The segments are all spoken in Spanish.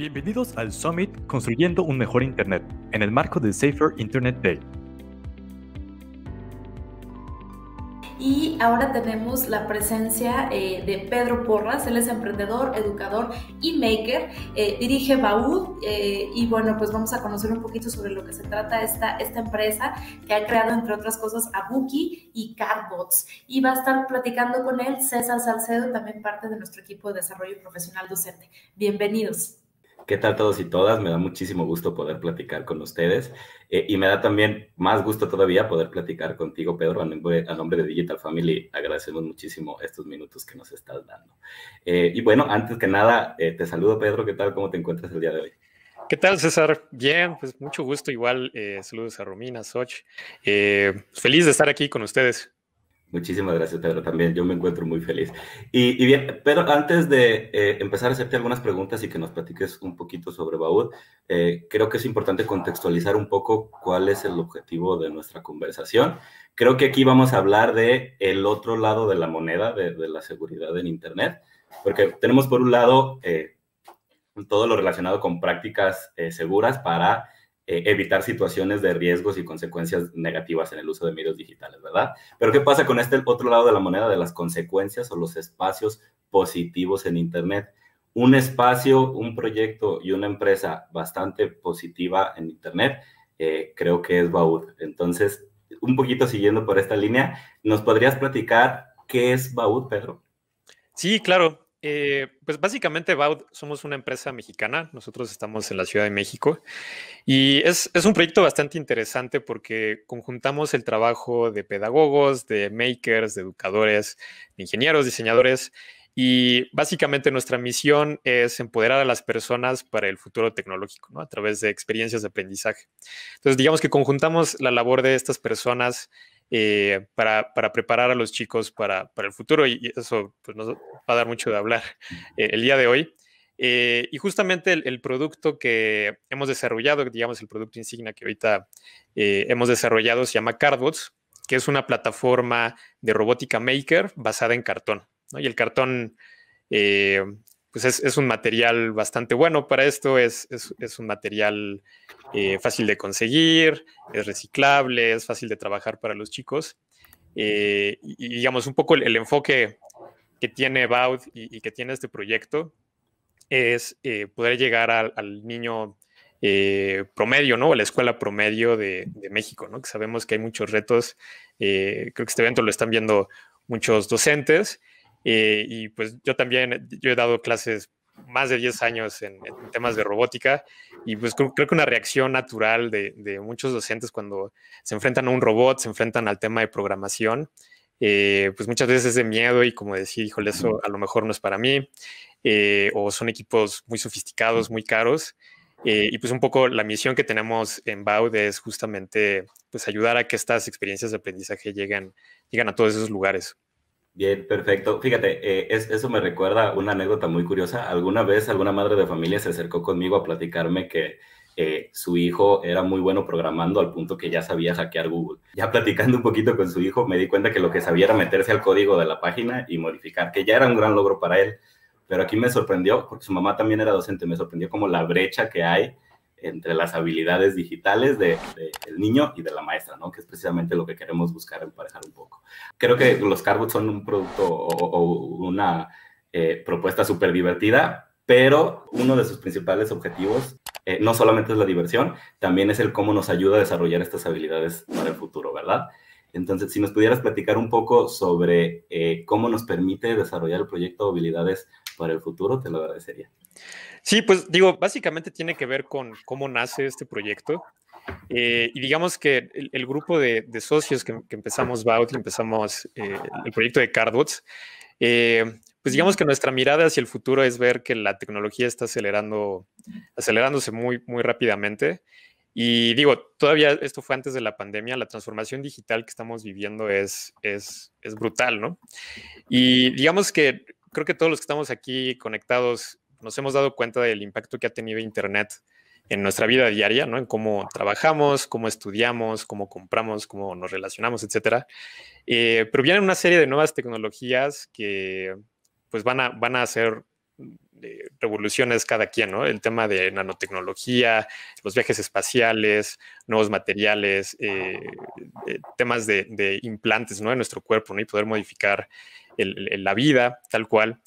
Bienvenidos al Summit Construyendo un Mejor Internet, en el marco del Safer Internet Day. Y ahora tenemos la presencia eh, de Pedro Porras, él es emprendedor, educador y maker, eh, dirige Baúd eh, y bueno, pues vamos a conocer un poquito sobre lo que se trata esta, esta empresa que ha creado entre otras cosas Abuki y Carbots. Y va a estar platicando con él César Salcedo, también parte de nuestro equipo de desarrollo profesional docente. Bienvenidos. ¿Qué tal todos y todas? Me da muchísimo gusto poder platicar con ustedes eh, y me da también más gusto todavía poder platicar contigo, Pedro, a nombre, de Digital Family. Agradecemos muchísimo estos minutos que nos estás dando. Eh, y bueno, antes que nada, eh, te saludo, Pedro. ¿Qué tal? ¿Cómo te encuentras el día de hoy? ¿Qué tal, César? Bien, pues mucho gusto igual. saludos a Romina, Soch. feliz de estar aquí con ustedes. Muchísimas gracias, Pedro. También yo me encuentro muy feliz. Y, bien, pero antes de eh, empezar a hacerte algunas preguntas y que nos platiques un poquito sobre Baúl, eh, creo que es importante contextualizar un poco cuál es el objetivo de nuestra conversación. Creo que aquí vamos a hablar de el otro lado de la moneda de, la seguridad en Internet, porque tenemos por un lado eh, todo lo relacionado con prácticas seguras para eh, evitar situaciones de riesgos y consecuencias negativas en el uso de medios digitales, ¿verdad? Pero ¿qué pasa con este otro lado de la moneda de las consecuencias o los espacios positivos en Internet? Un espacio, un proyecto y una empresa bastante positiva en Internet, eh, creo que es Baud. Entonces, un poquito siguiendo por esta línea, ¿nos podrías platicar qué es Baud, Pedro? Sí, claro. Eh, pues básicamente Baud somos una empresa mexicana, nosotros estamos en la Ciudad de México y es, un proyecto bastante interesante porque conjuntamos el trabajo de pedagogos, de makers, de educadores, de ingenieros, diseñadores y básicamente nuestra misión es empoderar a las personas para el futuro tecnológico a través de experiencias de aprendizaje. Entonces digamos que conjuntamos la labor de estas personas eh, para, preparar a los chicos para, el futuro y eso pues, nos va a dar mucho de hablar eh, el día de hoy. Eh, y justamente el, producto que hemos desarrollado, digamos el producto insignia que ahorita hemos desarrollado se llama Cardbots, que es una plataforma de robótica maker basada en cartón. Y el cartón eh, pues es, un material bastante bueno para esto, es, un material eh, fácil de conseguir, es reciclable, es fácil de trabajar para los chicos. Eh, y, digamos, un poco el, enfoque que tiene Baud y, que tiene este proyecto es eh, poder llegar al, niño promedio, ¿no? A la escuela promedio de, México, ¿no? Que sabemos que hay muchos retos. creo que este evento lo están viendo muchos docentes eh, y pues yo también, yo he dado clases más de 10 años en, temas de robótica y pues creo, que una reacción natural de, muchos docentes cuando se enfrentan a un robot, se enfrentan al tema de programación, eh, pues muchas veces es de miedo y como decir, híjole, eso a lo mejor no es para mí, eh, o son equipos muy sofisticados, muy caros. y pues un poco la misión que tenemos en BAUD es justamente pues ayudar a que estas experiencias de aprendizaje lleguen, lleguen a todos esos lugares. Bien, perfecto. Fíjate, eh, eso me recuerda una anécdota muy curiosa. Alguna vez alguna madre de familia se acercó conmigo a platicarme que eh, su hijo era muy bueno programando al punto que ya sabía hackear Google. Ya platicando un poquito con su hijo, me di cuenta que lo que sabía era meterse al código de la página y modificar, que ya era un gran logro para él. Pero aquí me sorprendió, porque su mamá también era docente, me sorprendió como la brecha que hay entre las habilidades digitales del de, el niño y de la maestra, ¿no? Que es precisamente lo que queremos buscar emparejar un poco. Creo que los cargos son un producto o, una eh, propuesta súper divertida, pero uno de sus principales objetivos eh, no solamente es la diversión, también es el cómo nos ayuda a desarrollar estas habilidades para el futuro, ¿verdad? Entonces, si nos pudieras platicar un poco sobre eh, cómo nos permite desarrollar el proyecto habilidades para el futuro, te lo agradecería. Sí, pues digo, básicamente tiene que ver con cómo nace este proyecto. Eh, y digamos que el, grupo de, socios que, empezamos Baut, empezamos eh, el proyecto de Cardbots, eh, pues digamos que nuestra mirada hacia el futuro es ver que la tecnología está acelerando, acelerándose muy, muy rápidamente. Y digo, todavía esto fue antes de la pandemia, la transformación digital que estamos viviendo es, es, es brutal, ¿no? Y digamos que creo que todos los que estamos aquí conectados nos hemos dado cuenta del impacto que ha tenido Internet en nuestra vida diaria, ¿no? En cómo trabajamos, cómo estudiamos, cómo compramos, cómo nos relacionamos, etcétera. Eh, pero vienen una serie de nuevas tecnologías que pues van a, van a hacer eh, revoluciones cada quien, ¿no? El tema de nanotecnología, los viajes espaciales, nuevos materiales, eh, temas de, implantes, ¿no? En nuestro cuerpo, Y poder modificar la vida, tal cual.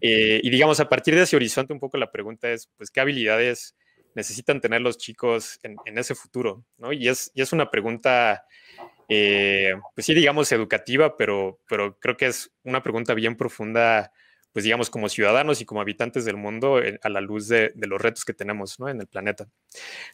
Eh, y digamos, a partir de ese horizonte, un poco la pregunta es, pues, ¿qué habilidades necesitan tener los chicos en, ese futuro? ¿no? Y, es, es una pregunta, eh, pues sí, digamos, educativa, pero, pero creo que es una pregunta bien profunda pues digamos, como ciudadanos y como habitantes del mundo eh, a la luz de, los retos que tenemos ¿no? en el planeta.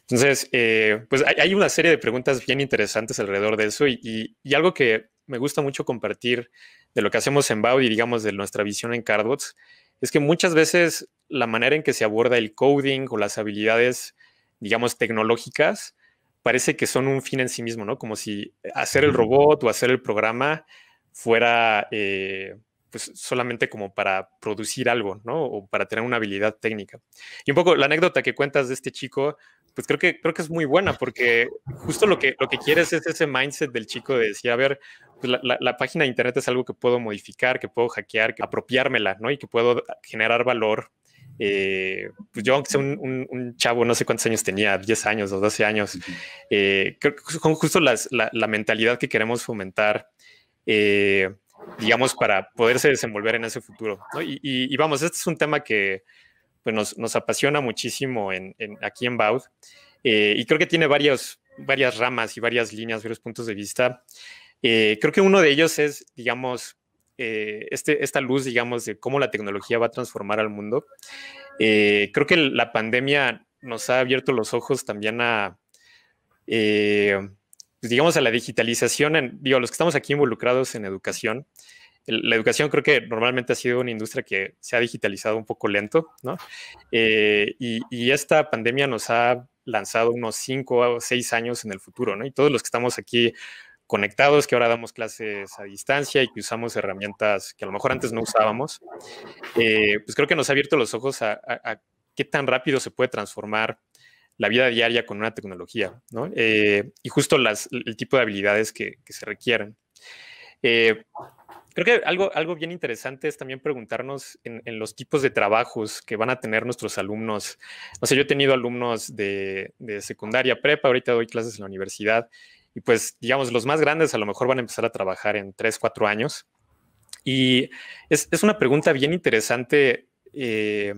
Entonces, eh, pues hay, una serie de preguntas bien interesantes alrededor de eso y, y, algo que me gusta mucho compartir de lo que hacemos en Baud y digamos de nuestra visión en Cardbots es que muchas veces la manera en que se aborda el coding o las habilidades, digamos, tecnológicas, parece que son un fin en sí mismo, ¿no? Como si hacer el robot o hacer el programa fuera... Eh, pues solamente como para producir algo, ¿no? O para tener una habilidad técnica. Y un poco la anécdota que cuentas de este chico, pues creo que, creo que es muy buena porque justo lo que, lo que quieres es ese mindset del chico de decir, a ver, pues, la, página de internet es algo que puedo modificar, que puedo hackear, que apropiármela, ¿no? Y que puedo generar valor. Eh, pues yo, aunque sea un, chavo, no sé cuántos años tenía, 10 años o 12 años, eh, creo que justo la, la mentalidad que queremos fomentar. Eh, digamos, para poderse desenvolver en ese futuro. Y, vamos, este es un tema que pues, nos, apasiona muchísimo aquí en Baud eh, y creo que tiene varias ramas y varias líneas, varios puntos de vista. Eh, creo que uno de ellos es, digamos, eh, este, esta luz, digamos, de cómo la tecnología va a transformar al mundo. creo que la pandemia nos ha abierto los ojos también a... Pues, digamos, a la digitalización, en, digo, los que estamos aquí involucrados en educación, la educación creo que normalmente ha sido una industria que se ha digitalizado un poco lento, ¿no? Eh, y, esta pandemia nos ha lanzado unos cinco o seis años en el futuro, ¿no? Y todos los que estamos aquí conectados, que ahora damos clases a distancia y que usamos herramientas que a lo mejor antes no usábamos, eh, pues creo que nos ha abierto los ojos a qué tan rápido se puede transformar la vida diaria con una tecnología, ¿no? Eh, y justo las, el tipo de habilidades que, se requieren. Eh, creo que algo, algo bien interesante es también preguntarnos en, los tipos de trabajos que van a tener nuestros alumnos. O sea, yo he tenido alumnos de, secundaria prepa, ahorita doy clases en la universidad, y pues, digamos, los más grandes a lo mejor van a empezar a trabajar en 3, 4 años. Y es, una pregunta bien interesante, eh,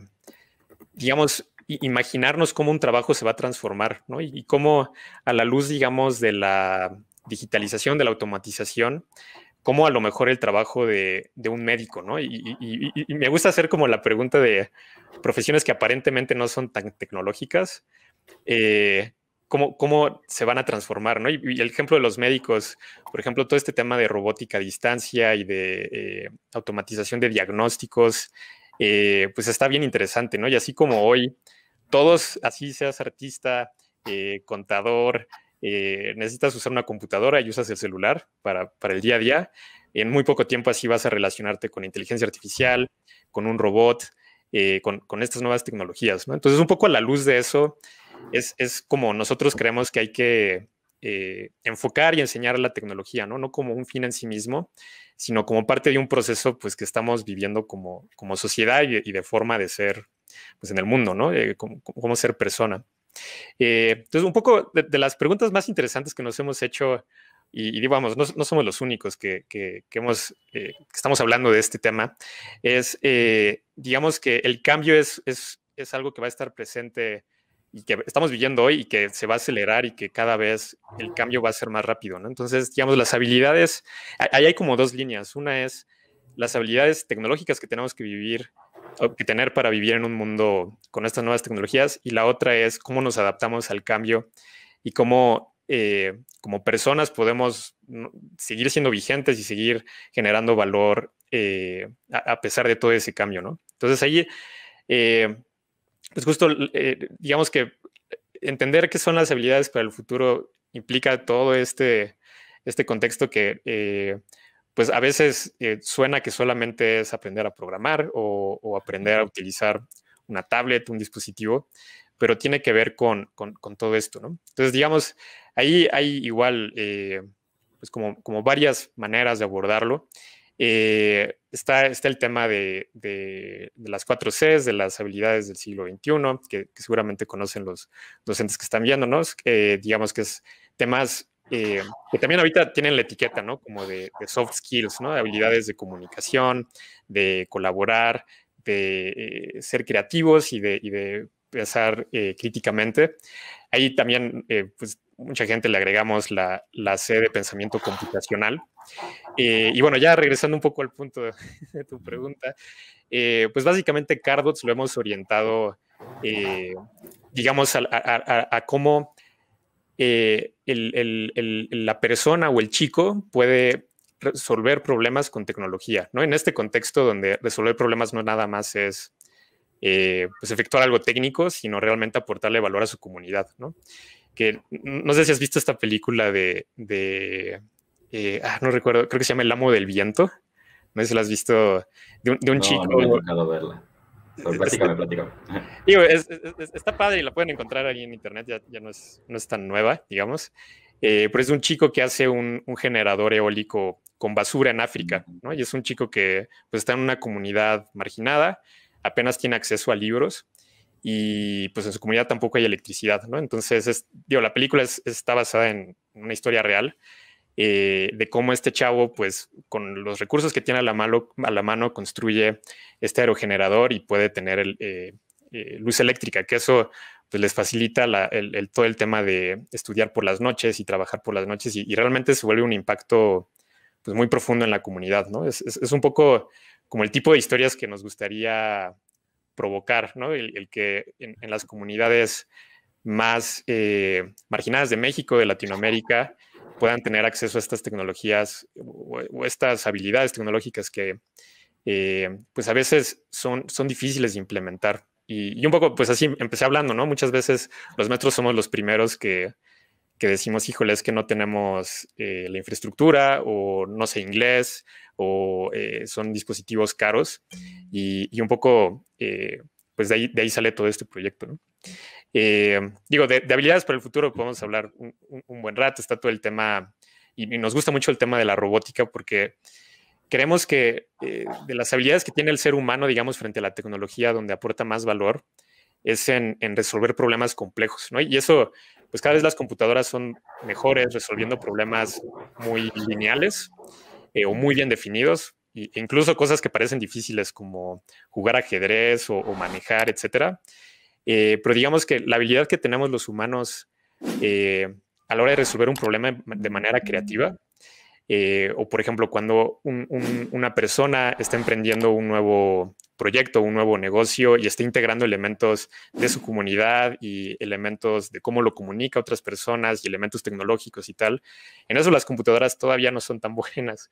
digamos, imaginarnos cómo un trabajo se va a transformar, ¿no? Y, cómo a la luz, digamos, de la digitalización, de la automatización, cómo a lo mejor el trabajo de, un médico, ¿no? Y, me gusta hacer como la pregunta de profesiones que aparentemente no son tan tecnológicas, eh, cómo, se van a transformar, ¿no? Y, el ejemplo de los médicos, por ejemplo, todo este tema de robótica a distancia y de eh, automatización de diagnósticos, eh, pues está bien interesante, ¿no? Y así como hoy todos, así seas artista, eh, contador, eh, necesitas usar una computadora y usas el celular para, el día a día. En muy poco tiempo así vas a relacionarte con inteligencia artificial, con un robot, eh, con, estas nuevas tecnologías. Entonces, un poco a la luz de eso, es, como nosotros creemos que hay que enfocar y enseñar la tecnología, ¿no? no como un fin en sí mismo, sino como parte de un proceso pues, que estamos viviendo como, como sociedad y de forma de ser pues en el mundo, ¿no? Eh, cómo, ser persona. Eh, entonces, un poco de, las preguntas más interesantes que nos hemos hecho, y, digamos, no, no, somos los únicos que, que, hemos, eh, estamos hablando de este tema, es, digamos, que el cambio es, es, es algo que va a estar presente y que estamos viviendo hoy y que se va a acelerar y que cada vez el cambio va a ser más rápido, ¿no? Entonces, digamos, las habilidades, ahí hay como dos líneas. Una es las habilidades tecnológicas que tenemos que vivir Tener para vivir en un mundo con estas nuevas tecnologías y la otra es cómo nos adaptamos al cambio y cómo eh, como personas podemos seguir siendo vigentes y seguir generando valor eh, a, pesar de todo ese cambio, ¿no? Entonces ahí, eh, es pues justo, digamos que entender qué son las habilidades para el futuro implica todo este, este contexto que pues a veces eh, suena que solamente es aprender a programar o, aprender a utilizar una tablet, un dispositivo, pero tiene que ver con, todo esto, ¿no? Entonces, digamos, ahí hay igual, eh, pues como, varias maneras de abordarlo. Eh, está, el tema de, las cuatro Cs, de las habilidades del siglo XXI, que, seguramente conocen los docentes que están viéndonos, digamos que es temas eh, que también ahorita tienen la etiqueta, ¿no? Como de, soft skills, ¿no? De habilidades de comunicación, de colaborar, de eh, ser creativos y de, pensar eh, críticamente. Ahí también, pues, mucha gente le agregamos la, la C de pensamiento computacional. y bueno, ya regresando un poco al punto de, tu pregunta, pues básicamente Cardots lo hemos orientado, digamos, a cómo eh, la persona o el chico puede resolver problemas con tecnología, ¿no? En este contexto donde resolver problemas no nada más es eh, pues, efectuar algo técnico, sino realmente aportarle valor a su comunidad, ¿no? Que no sé si has visto esta película de, eh, ah, no recuerdo, creo que se llama El amo del viento, no sé si la has visto, de un, de un chico. verla. Pues, está padre y la pueden encontrar ahí en internet, ya, no, es, no es tan nueva, digamos. Eh, pero es un chico que hace un, generador eólico con basura en África, ¿no? Y es un chico que pues, está en una comunidad marginada, apenas tiene acceso a libros y pues en su comunidad tampoco hay electricidad, ¿no? Entonces, digo, la película está basada en una historia real eh, de cómo este chavo, pues con los recursos que tiene a la, mano, construye este aerogenerador y puede tener eh, eh, luz eléctrica, que eso pues, les facilita el, todo el tema de estudiar por las noches y trabajar por las noches y, realmente se vuelve un impacto pues, muy profundo en la comunidad, ¿no? Es, un poco como el tipo de historias que nos gustaría provocar, ¿no? El, que en, las comunidades más marginadas de México, de Latinoamérica, puedan tener acceso a estas tecnologías o, estas habilidades tecnológicas que eh, pues a veces son, son difíciles de implementar. Y, un poco pues así empecé hablando, ¿no? Muchas veces los metros somos los primeros que, que decimos, híjole, es que no tenemos eh, la infraestructura o no sé inglés o eh, son dispositivos caros. Y, y un poco pues de ahí, de ahí sale todo este proyecto, ¿no? Eh, digo, de, habilidades para el futuro podemos hablar un, buen rato. Está todo el tema, y, nos gusta mucho el tema de la robótica porque creemos que eh, de las habilidades que tiene el ser humano, digamos, frente a la tecnología, donde aporta más valor, es en, resolver problemas complejos, ¿no? Y eso, pues cada vez las computadoras son mejores resolviendo problemas muy lineales eh, o muy bien definidos, e incluso cosas que parecen difíciles como jugar ajedrez o, o manejar, etcétera. Eh, pero digamos que la habilidad que tenemos los humanos eh, a la hora de resolver un problema de manera creativa, eh, o por ejemplo cuando una persona está emprendiendo un nuevo proyecto, un nuevo negocio y está integrando elementos de su comunidad y elementos de cómo lo comunica a otras personas y elementos tecnológicos y tal. En eso las computadoras todavía no son tan buenas.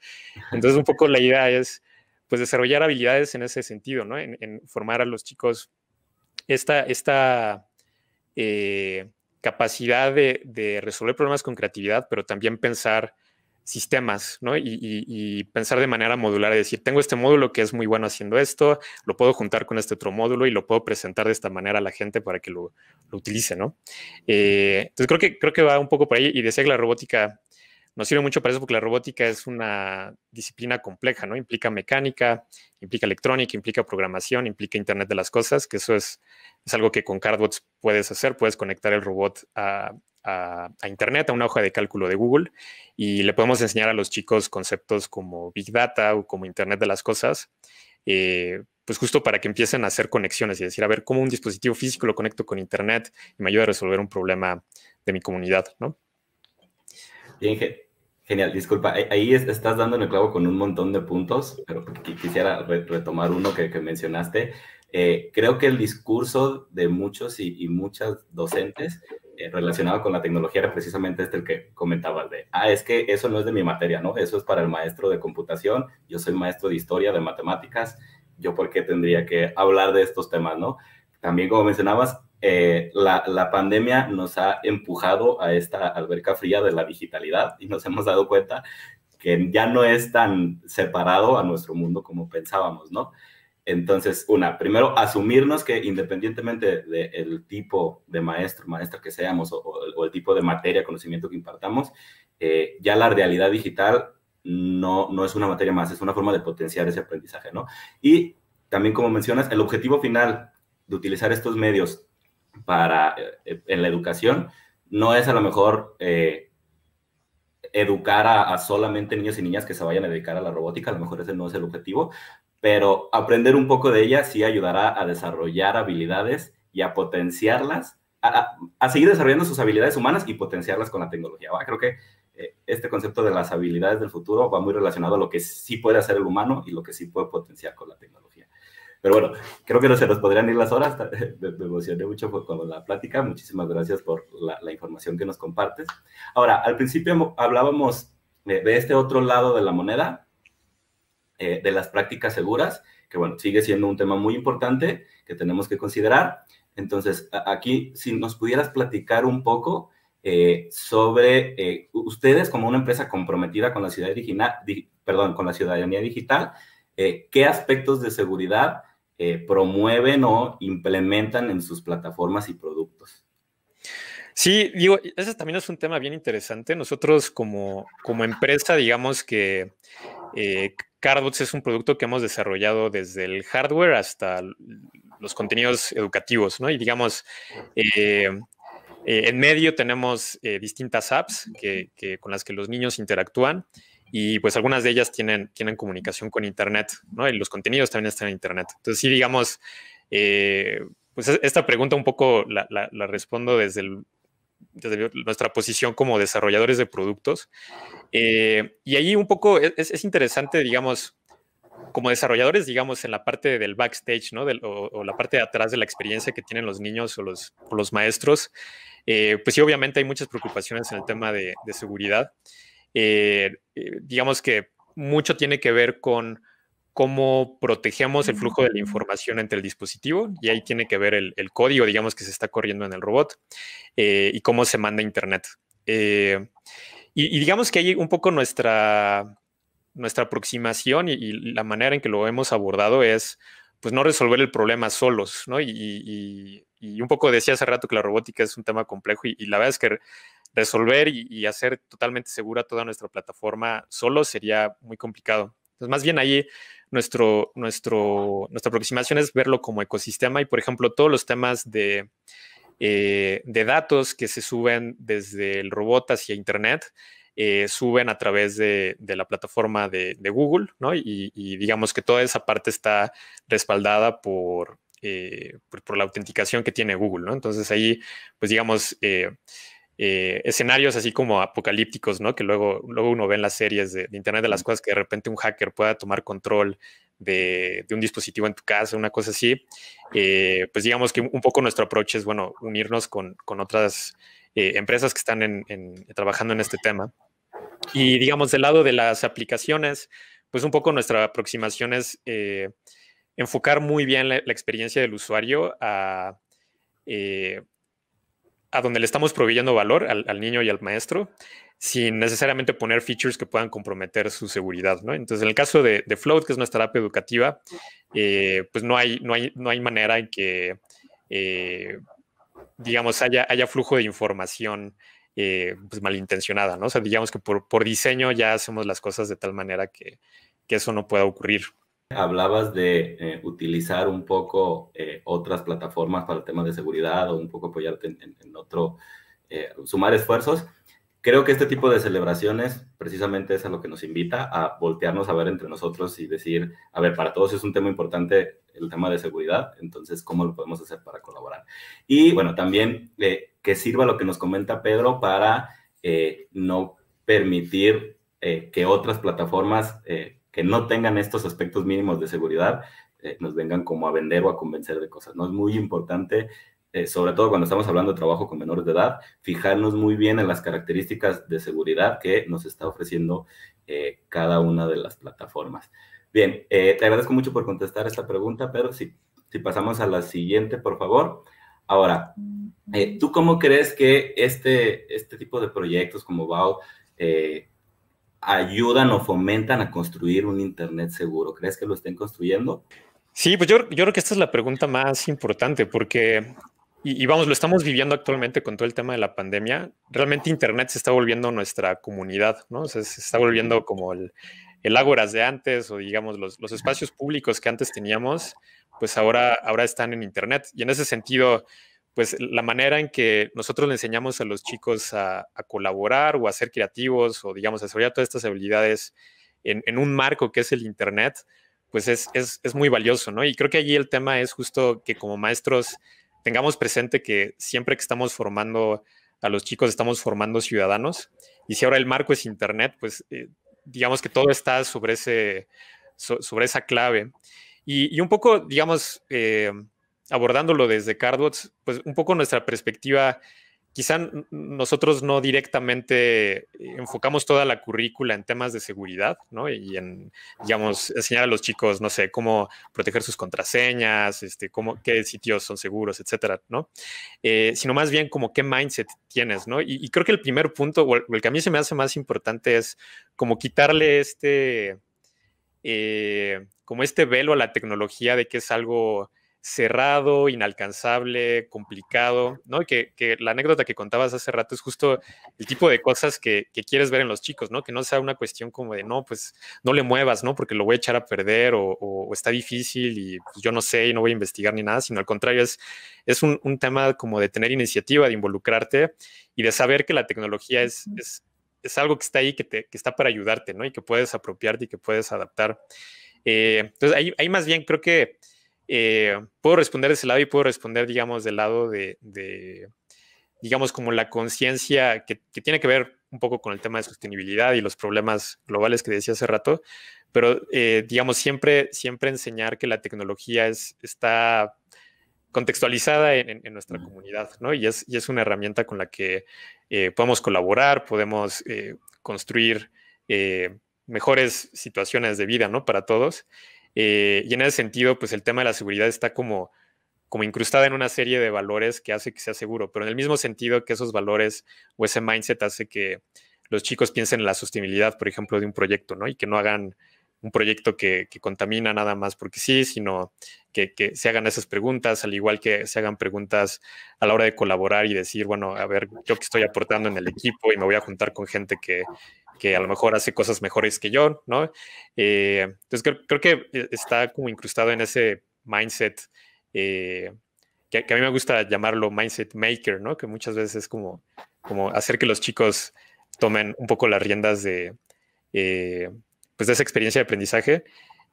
Entonces un poco la idea es pues desarrollar habilidades en ese sentido, ¿no? en formar a los chicos esta, esta eh, capacidad de, resolver problemas con creatividad, pero también pensar sistemas, ¿no? Y, pensar de manera modular, es decir, tengo este módulo que es muy bueno haciendo esto, lo puedo juntar con este otro módulo y lo puedo presentar de esta manera a la gente para que lo, utilice, ¿no? Eh, entonces creo que, creo que va un poco por ahí y decía que la robótica nos sirve mucho para eso porque la robótica es una disciplina compleja, ¿no? Implica mecánica, implica electrónica, implica programación, implica Internet de las Cosas, que eso es, algo que con Cardbots puedes hacer, puedes conectar el robot a, Internet, a una hoja de cálculo de Google, y le podemos enseñar a los chicos conceptos como Big Data o como Internet de las Cosas. Eh, pues justo para que empiecen a hacer conexiones y decir, a ver, ¿cómo un dispositivo físico lo conecto con Internet y me ayuda a resolver un problema de mi comunidad, ¿no? Bien, Genial, disculpa, eh, ahí estás dando en el clavo con un montón de puntos, pero quisiera retomar uno que, mencionaste. Eh, creo que el discurso de muchos y, muchas docentes eh, relacionado con la tecnología era precisamente este el que comentabas de, ah, es que eso no es de mi materia, ¿no? Eso es para el maestro de computación, yo soy maestro de historia, de matemáticas, yo por qué tendría que hablar de estos temas, ¿no? También como mencionabas, eh, la, pandemia nos ha empujado a esta alberca fría de la digitalidad y nos hemos dado cuenta que ya no es tan separado a nuestro mundo como pensábamos, ¿no? Entonces, una, primero, asumirnos que independientemente del tipo de maestro, maestra que seamos o, el tipo de materia, conocimiento que impartamos, eh, ya la realidad digital no, no es una materia más, es una forma de potenciar ese aprendizaje, ¿no? Y también, como mencionas, el objetivo final de utilizar estos medios para, eh, eh, en la educación no es a lo mejor eh, educar a, solamente niños y niñas que se vayan a dedicar a la robótica, a lo mejor ese no es el objetivo, pero aprender un poco de ella sí ayudará a desarrollar habilidades y a potenciarlas, a, seguir desarrollando sus habilidades humanas y potenciarlas con la tecnología. Creo que este concepto de las habilidades del futuro va muy relacionado a lo que sí puede hacer el humano y lo que sí puede potenciar con la tecnología. Pero bueno, creo que no se nos podrían ir las horas. Me, emocioné mucho con la plática. Muchísimas gracias por la, información que nos compartes. Ahora, al principio hablábamos eh, de, este otro lado de la moneda, eh, de las prácticas seguras, que bueno, sigue siendo un tema muy importante que tenemos que considerar. Entonces, aquí, si nos pudieras platicar un poco eh, sobre ustedes como una empresa comprometida con la, ciudad perdón, con la ciudadanía digital, qué aspectos de seguridad eh, promueven o implementan en sus plataformas y productos. Sí, digo, ese también es un tema bien interesante. Nosotros como, como empresa, digamos que eh, es un producto que hemos desarrollado desde el hardware hasta los contenidos educativos, ¿no? Y digamos, eh, eh, en medio tenemos distintas apps con las que los niños interactúan y pues algunas de ellas tienen, tienen comunicación con Internet, ¿no? Y los contenidos también están en Internet. Entonces, sí, digamos, eh, pues esta pregunta un poco la, respondo desde, nuestra posición como desarrolladores de productos. Eh, y ahí un poco es, interesante, digamos, como desarrolladores, digamos, en la parte del backstage, ¿no? o, la parte de atrás de la experiencia que tienen los niños o los, los maestros, eh, pues sí, obviamente hay muchas preocupaciones en el tema de, de seguridad. Eh, eh, digamos que mucho tiene que ver con cómo protegemos el flujo de la información entre el dispositivo y ahí tiene que ver el, código, digamos, que se está corriendo en el robot eh, y cómo se manda Internet. y, digamos que ahí un poco nuestra, nuestra aproximación y, la manera en que lo hemos abordado es pues no resolver el problema solos, ¿no? Y, y un poco decía hace rato que la robótica es un tema complejo y, la verdad es que resolver y, hacer totalmente segura toda nuestra plataforma solo sería muy complicado. Entonces, más bien ahí nuestro, nuestra aproximación es verlo como ecosistema y, por ejemplo, todos los temas de, eh, de datos que se suben desde el robot hacia Internet, eh, suben a través de, la plataforma de, Google, ¿no? Y, digamos que toda esa parte está respaldada eh, por, la autenticación que tiene Google, ¿no? Entonces ahí, pues digamos, eh, escenarios así como apocalípticos, ¿no? Que luego, luego uno ve en las series de, Internet de las cosas que de repente un hacker pueda tomar control de, un dispositivo en tu casa, una cosa así. Eh, pues digamos que un poco nuestro approach es, bueno, unirnos con, con otras eh, empresas que están trabajando en este tema. Y digamos, del lado de las aplicaciones, pues un poco nuestra aproximación es enfocar muy bien la, experiencia del usuario a a donde le estamos proveyendo valor al, niño y al maestro sin necesariamente poner features que puedan comprometer su seguridad, ¿no? Entonces, en el caso de, Float, que es nuestra app educativa, eh, pues no hay, no, hay, no hay manera en que, eh, digamos, haya, flujo de información eh, pues malintencionada, ¿no? O sea, digamos que por, diseño ya hacemos las cosas de tal manera que, que eso no pueda ocurrir hablabas de eh, utilizar un poco eh, otras plataformas para el tema de seguridad o un poco apoyarte en, otro, eh, sumar esfuerzos. Creo que este tipo de celebraciones precisamente es a lo que nos invita a voltearnos a ver entre nosotros y decir, a ver, para todos es un tema importante el tema de seguridad, entonces, ¿cómo lo podemos hacer para colaborar? Y bueno, también que sirva lo que nos comenta Pedro para no permitir que otras plataformas que no tengan estos aspectos mínimos de seguridad, eh, nos vengan como a vender o a convencer de cosas. No es muy importante eh, sobre todo cuando estamos hablando de trabajo con menores de edad, fijarnos muy bien en las características de seguridad que nos está ofreciendo eh, cada una de las plataformas. Bien, te agradezco mucho por contestar esta pregunta, pero si, si pasamos a la siguiente, por favor. Ahora, ¿tú cómo crees que este, este tipo de proyectos como BAO ayudan o fomentan a construir un Internet seguro? ¿Crees que lo estén construyendo? Sí, pues yo, yo creo que esta es la pregunta más importante porque, y, vamos, lo estamos viviendo actualmente con todo el tema de la pandemia. Realmente Internet se está volviendo nuestra comunidad, ¿no? O sea, se está volviendo como el, el ágoras de antes o digamos los, los espacios públicos que antes teníamos, pues ahora, ahora están en Internet. Y en ese sentido, pues la manera en que nosotros le enseñamos a los chicos a, colaborar o a ser creativos o digamos a desarrollar todas estas habilidades en, un marco que es el Internet, pues es, muy valioso, ¿no? Y creo que allí el tema es justo que como maestros tengamos presente que siempre que estamos formando a los chicos, estamos formando ciudadanos. Y si ahora el marco es Internet, pues eh, digamos que todo está sobre, ese, sobre esa clave. Y, un poco, digamos, eh, abordándolo desde Cardbots, pues un poco nuestra perspectiva, quizá nosotros no directamente eh, enfocamos toda la currícula en temas de seguridad, ¿no? Y en, digamos, enseñar a los chicos, no sé, cómo proteger sus contraseñas, este, cómo, qué sitios son seguros, etcétera, ¿no? Eh, sino más bien como qué mindset tienes, ¿no? Y, creo que el primer punto, o el, que a mí se me hace más importante es como quitarle este... Eh, como este velo a la tecnología de que es algo cerrado, inalcanzable, complicado, ¿no? Que, que, la anécdota que contabas hace rato es justo el tipo de cosas que, quieres ver en los chicos, ¿no? Que no sea una cuestión como de, no, pues no le muevas, ¿no? Porque lo voy a echar a perder o, está difícil y pues, yo no sé y no voy a investigar ni nada, sino al contrario, es, es un, tema como de tener iniciativa, de involucrarte y de saber que la tecnología es, es, algo que está ahí, que, te, que está para ayudarte, ¿no? Y que puedes apropiarte y que puedes adaptar. Eh, entonces, ahí más bien creo que eh, puedo responder de ese lado y puedo responder, digamos, del lado de, digamos, como la conciencia que, tiene que ver un poco con el tema de sostenibilidad y los problemas globales que decía hace rato, pero, eh, digamos, siempre, siempre enseñar que la tecnología está contextualizada en, nuestra comunidad, ¿no? Y es, es, una herramienta con la que eh, podemos colaborar, podemos construir mejores situaciones de vida, ¿no? Para todos. Eh, y en ese sentido, pues el tema de la seguridad está como, como incrustada en una serie de valores que hace que sea seguro, pero en el mismo sentido que esos valores o ese mindset hace que los chicos piensen en la sostenibilidad, por ejemplo, de un proyecto, ¿no? Y que no hagan un proyecto que, contamina nada más porque sí, sino que, se hagan esas preguntas, al igual que se hagan preguntas a la hora de colaborar y decir, bueno, a ver, yo que estoy aportando en el equipo y me voy a juntar con gente que, que a lo mejor hace cosas mejores que yo, ¿no? Eh, entonces creo, que eh, está como incrustado en ese mindset. Eh, que, a mí me gusta llamarlo mindset maker, ¿no? Que muchas veces es como, como hacer que los chicos tomen un poco las riendas de, pues, de esa experiencia de aprendizaje.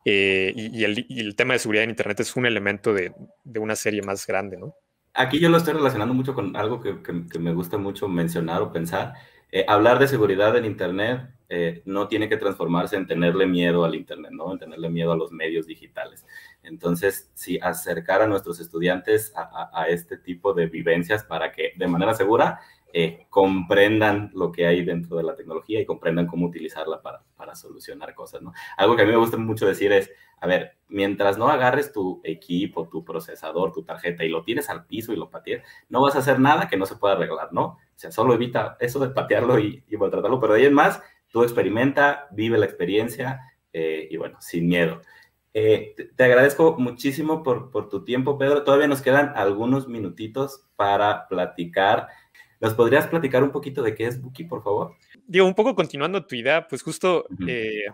Eh, y, el, tema de seguridad en Internet es un elemento de, una serie más grande, ¿no? Aquí yo lo estoy relacionando mucho con algo que, me gusta mucho mencionar o pensar. Eh, hablar de seguridad en Internet eh, no tiene que transformarse en tenerle miedo al Internet, ¿no? En tenerle miedo a los medios digitales. Entonces, si acercar a nuestros estudiantes a este tipo de vivencias para que de manera segura comprendan lo que hay dentro de la tecnología y comprendan cómo utilizarla para, solucionar cosas, ¿no? Algo que a mí me gusta mucho decir es, a ver, mientras no agarres tu equipo, tu procesador, tu tarjeta y lo tienes al piso y lo patees, no vas a hacer nada que no se pueda arreglar, ¿no? O sea, solo evita eso de patearlo y, y maltratarlo, pero ahí es más, tú experimenta, vive la experiencia eh, y bueno, sin miedo. Eh, te agradezco muchísimo por, por tu tiempo, Pedro. Todavía nos quedan algunos minutitos para platicar ¿Nos podrías platicar un poquito de qué es Buki, por favor? Digo, un poco continuando tu idea, pues justo eh,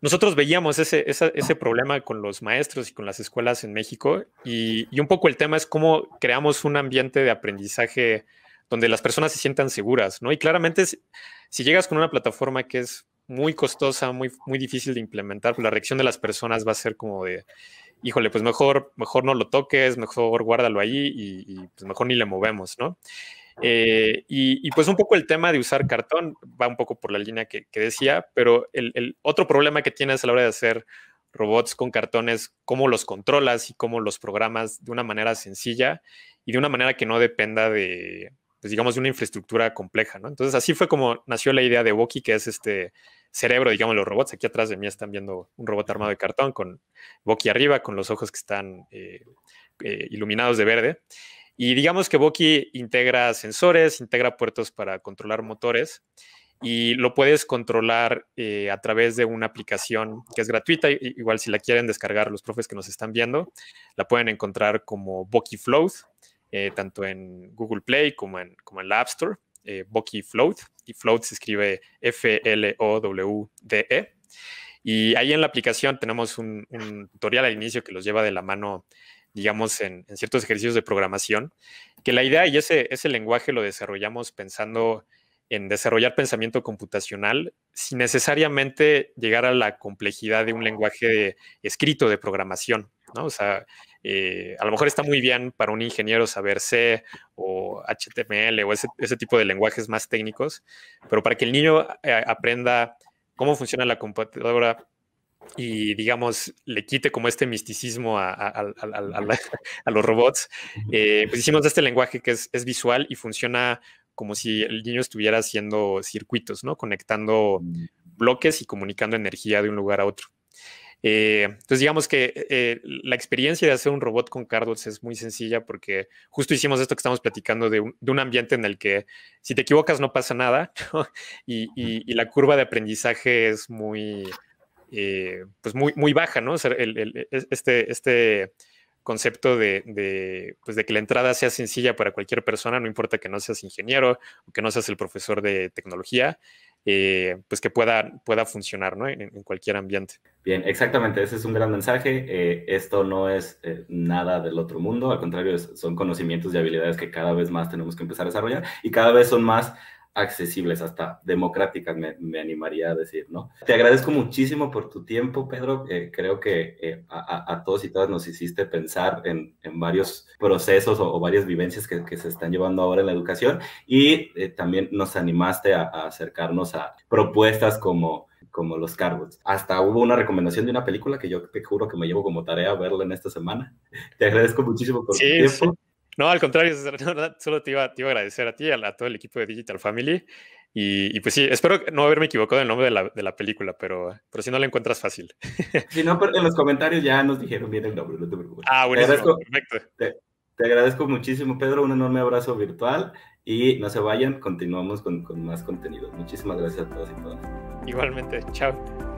nosotros veíamos ese, ese, ese, problema con los maestros y con las escuelas en México y, y, un poco el tema es cómo creamos un ambiente de aprendizaje donde las personas se sientan seguras, ¿no? Y claramente si, llegas con una plataforma que es muy costosa, muy, muy difícil de implementar, pues la reacción de las personas va a ser como de, híjole, pues mejor, mejor no lo toques, mejor guárdalo ahí y, y pues mejor ni le movemos, ¿no? Eh, y, pues un poco el tema de usar cartón va un poco por la línea que, decía, pero el, otro problema que tienes a la hora de hacer robots con cartón es cómo los controlas y cómo los programas de una manera sencilla y de una manera que no dependa de, pues, digamos, de una infraestructura compleja, ¿no? Entonces así fue como nació la idea de Woki, que es este cerebro, digamos, los robots. Aquí atrás de mí están viendo un robot armado de cartón con Woki arriba, con los ojos que están eh, eh, iluminados de verde. Y digamos que Boki integra sensores, integra puertos para controlar motores y lo puedes controlar eh, a través de una aplicación que es gratuita. Igual si la quieren descargar los profes que nos están viendo, la pueden encontrar como Boki Float, eh, tanto en Google Play como en, como la App Store, eh, Boki Float. Y Float se escribe F-L-O-W-D-E. Y ahí en la aplicación tenemos un, un, tutorial al inicio que los lleva de la mano digamos, en, ciertos ejercicios de programación, que la idea y ese, ese lenguaje lo desarrollamos pensando en desarrollar pensamiento computacional sin necesariamente llegar a la complejidad de un lenguaje escrito de programación, ¿no? O sea, eh, a lo mejor está muy bien para un ingeniero saber C o HTML o ese, tipo de lenguajes más técnicos, pero para que el niño eh, aprenda cómo funciona la computadora, y digamos le quite como este misticismo a, los robots, eh, pues hicimos este lenguaje que es, visual y funciona como si el niño estuviera haciendo circuitos, ¿no? Conectando mm. bloques y comunicando energía de un lugar a otro. Eh, entonces digamos que eh, la experiencia de hacer un robot con Cardos es muy sencilla porque justo hicimos esto que estamos platicando de un, ambiente en el que si te equivocas no pasa nada Y, y la curva de aprendizaje es muy, eh, pues muy, muy baja, ¿no? E, este, este concepto de, pues de que la entrada sea sencilla para cualquier persona, no importa que no seas ingeniero o que no seas el profesor de tecnología, eh, pues que pueda, pueda funcionar ¿no? en, cualquier ambiente. Bien, exactamente, ese es un gran mensaje. Eh, esto no es nada del otro mundo, al contrario, son conocimientos y habilidades que cada vez más tenemos que empezar a desarrollar y cada vez son más accesibles, hasta democráticas, me, animaría a decir, ¿no? Te agradezco muchísimo por tu tiempo, Pedro. Eh, creo que eh, a, todos y todas nos hiciste pensar en, varios procesos o, varias vivencias que, se están llevando ahora en la educación y eh, también nos animaste a, acercarnos a propuestas como como los cargos. Hasta hubo una recomendación de una película que yo te juro que me llevo como tarea verla en esta semana. Te agradezco muchísimo por tu tiempo. No, al contrario, solo te iba, a agradecer a ti y a, todo el equipo de Digital Family. Y, pues sí, espero no haberme equivocado en el nombre de la, de la película, pero, pero si no la encuentras fácil. Si no, en los comentarios ya nos dijeron bien el nombre, te Ah, buenísimo, perfecto. Te, agradezco muchísimo, Pedro. Un enorme abrazo virtual y no se vayan, continuamos con, con más contenido. Muchísimas gracias a todos y todas. Igualmente, chao.